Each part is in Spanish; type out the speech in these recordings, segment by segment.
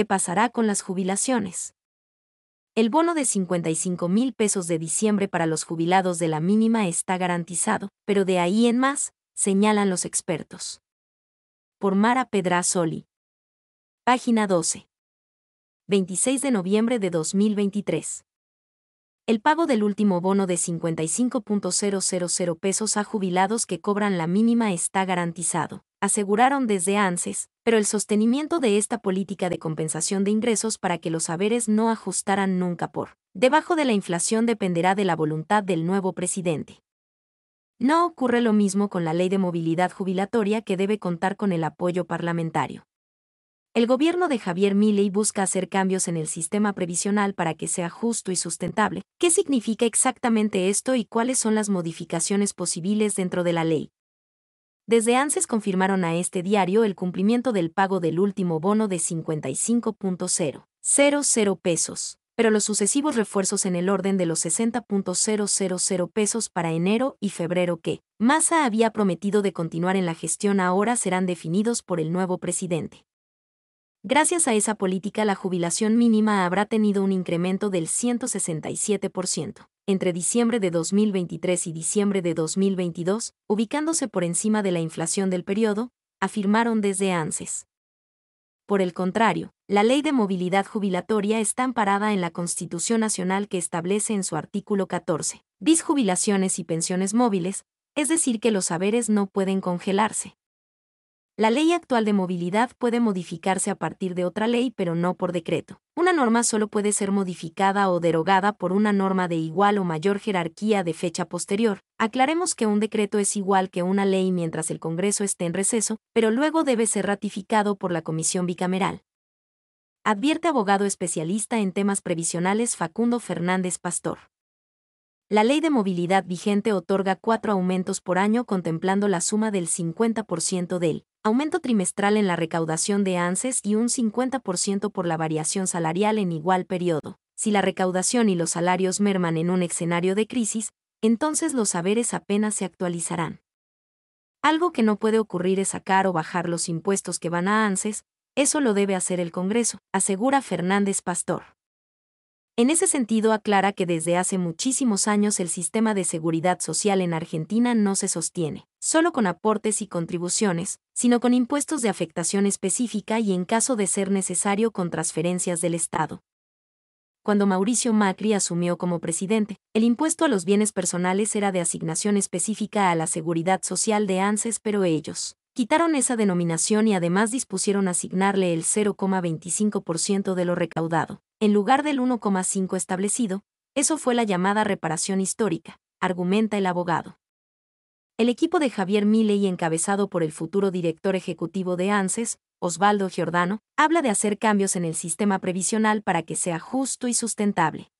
qué pasará con las jubilaciones. El bono de 55 mil pesos de diciembre para los jubilados de la mínima está garantizado, pero de ahí en más, señalan los expertos. Por Mara Pedrazoli. Página 12. 26 de noviembre de 2023. El pago del último bono de 55.000 pesos a jubilados que cobran la mínima está garantizado aseguraron desde ANSES, pero el sostenimiento de esta política de compensación de ingresos para que los haberes no ajustaran nunca por debajo de la inflación dependerá de la voluntad del nuevo presidente. No ocurre lo mismo con la ley de movilidad jubilatoria que debe contar con el apoyo parlamentario. El gobierno de Javier Milley busca hacer cambios en el sistema previsional para que sea justo y sustentable. ¿Qué significa exactamente esto y cuáles son las modificaciones posibles dentro de la ley? Desde ANSES confirmaron a este diario el cumplimiento del pago del último bono de 55.000 pesos, pero los sucesivos refuerzos en el orden de los 60.000 pesos para enero y febrero que Massa había prometido de continuar en la gestión ahora serán definidos por el nuevo presidente. Gracias a esa política la jubilación mínima habrá tenido un incremento del 167% entre diciembre de 2023 y diciembre de 2022, ubicándose por encima de la inflación del periodo, afirmaron desde ANSES. Por el contrario, la Ley de Movilidad Jubilatoria está amparada en la Constitución Nacional que establece en su artículo 14, disjubilaciones y pensiones móviles, es decir, que los saberes no pueden congelarse. La ley actual de movilidad puede modificarse a partir de otra ley, pero no por decreto. Una norma solo puede ser modificada o derogada por una norma de igual o mayor jerarquía de fecha posterior. Aclaremos que un decreto es igual que una ley mientras el Congreso esté en receso, pero luego debe ser ratificado por la Comisión Bicameral. Advierte abogado especialista en temas previsionales Facundo Fernández Pastor. La ley de movilidad vigente otorga cuatro aumentos por año contemplando la suma del 50% del aumento trimestral en la recaudación de ANSES y un 50% por la variación salarial en igual periodo. Si la recaudación y los salarios merman en un escenario de crisis, entonces los saberes apenas se actualizarán. Algo que no puede ocurrir es sacar o bajar los impuestos que van a ANSES, eso lo debe hacer el Congreso, asegura Fernández Pastor. En ese sentido aclara que desde hace muchísimos años el sistema de seguridad social en Argentina no se sostiene, solo con aportes y contribuciones, sino con impuestos de afectación específica y en caso de ser necesario con transferencias del Estado cuando Mauricio Macri asumió como presidente, el impuesto a los bienes personales era de asignación específica a la seguridad social de ANSES, pero ellos quitaron esa denominación y además dispusieron asignarle el 0,25% de lo recaudado en lugar del 1,5 establecido, eso fue la llamada reparación histórica, argumenta el abogado. El equipo de Javier Milei encabezado por el futuro director ejecutivo de ANSES, Osvaldo Giordano, habla de hacer cambios en el sistema previsional para que sea justo y sustentable.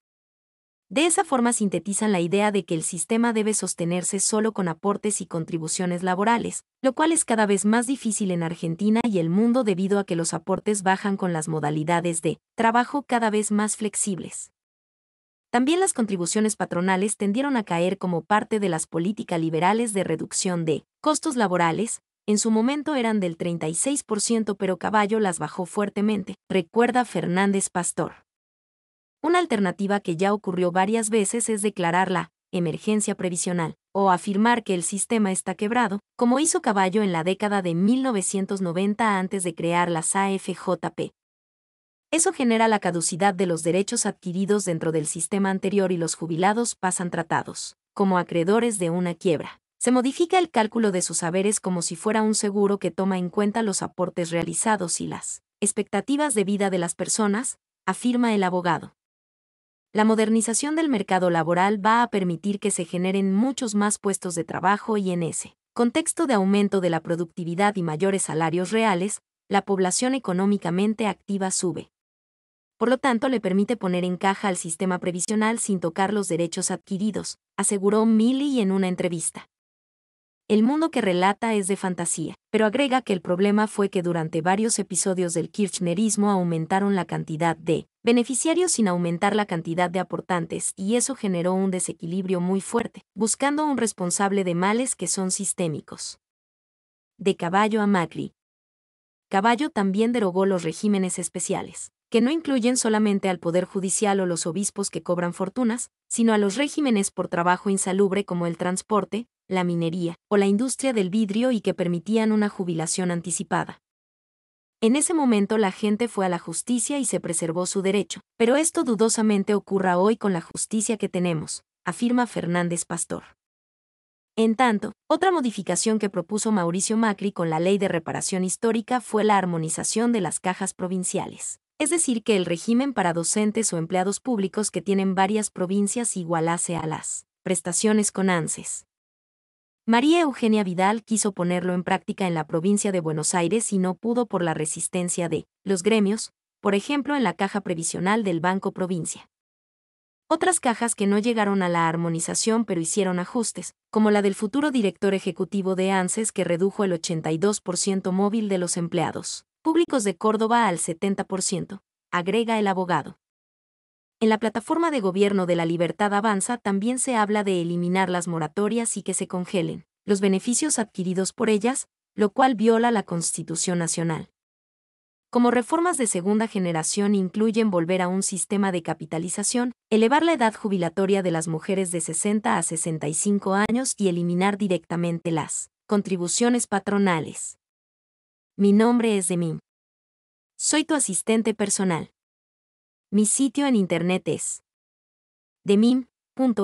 De esa forma sintetizan la idea de que el sistema debe sostenerse solo con aportes y contribuciones laborales, lo cual es cada vez más difícil en Argentina y el mundo debido a que los aportes bajan con las modalidades de trabajo cada vez más flexibles. También las contribuciones patronales tendieron a caer como parte de las políticas liberales de reducción de costos laborales, en su momento eran del 36%, pero Caballo las bajó fuertemente, recuerda Fernández Pastor. Una alternativa que ya ocurrió varias veces es declarar la emergencia previsional o afirmar que el sistema está quebrado, como hizo Caballo en la década de 1990 antes de crear las AFJP. Eso genera la caducidad de los derechos adquiridos dentro del sistema anterior y los jubilados pasan tratados como acreedores de una quiebra. Se modifica el cálculo de sus haberes como si fuera un seguro que toma en cuenta los aportes realizados y las expectativas de vida de las personas, afirma el abogado. La modernización del mercado laboral va a permitir que se generen muchos más puestos de trabajo y en ese contexto de aumento de la productividad y mayores salarios reales, la población económicamente activa sube. Por lo tanto, le permite poner en caja al sistema previsional sin tocar los derechos adquiridos, aseguró Milley en una entrevista. El mundo que relata es de fantasía, pero agrega que el problema fue que durante varios episodios del kirchnerismo aumentaron la cantidad de beneficiarios sin aumentar la cantidad de aportantes y eso generó un desequilibrio muy fuerte, buscando un responsable de males que son sistémicos. De caballo a Macri. Caballo también derogó los regímenes especiales, que no incluyen solamente al Poder Judicial o los obispos que cobran fortunas, sino a los regímenes por trabajo insalubre como el transporte, la minería o la industria del vidrio y que permitían una jubilación anticipada. En ese momento la gente fue a la justicia y se preservó su derecho, pero esto dudosamente ocurra hoy con la justicia que tenemos, afirma Fernández Pastor. En tanto, otra modificación que propuso Mauricio Macri con la Ley de Reparación Histórica fue la armonización de las cajas provinciales, es decir, que el régimen para docentes o empleados públicos que tienen varias provincias igualase a las prestaciones con ANSES. María Eugenia Vidal quiso ponerlo en práctica en la provincia de Buenos Aires y no pudo por la resistencia de los gremios, por ejemplo en la caja previsional del Banco Provincia. Otras cajas que no llegaron a la armonización pero hicieron ajustes, como la del futuro director ejecutivo de ANSES que redujo el 82% móvil de los empleados públicos de Córdoba al 70%, agrega el abogado. En la plataforma de gobierno de la libertad avanza también se habla de eliminar las moratorias y que se congelen los beneficios adquiridos por ellas, lo cual viola la Constitución Nacional. Como reformas de segunda generación incluyen volver a un sistema de capitalización, elevar la edad jubilatoria de las mujeres de 60 a 65 años y eliminar directamente las contribuciones patronales. Mi nombre es Demim. Soy tu asistente personal. Mi sitio en internet es demim.es.tl.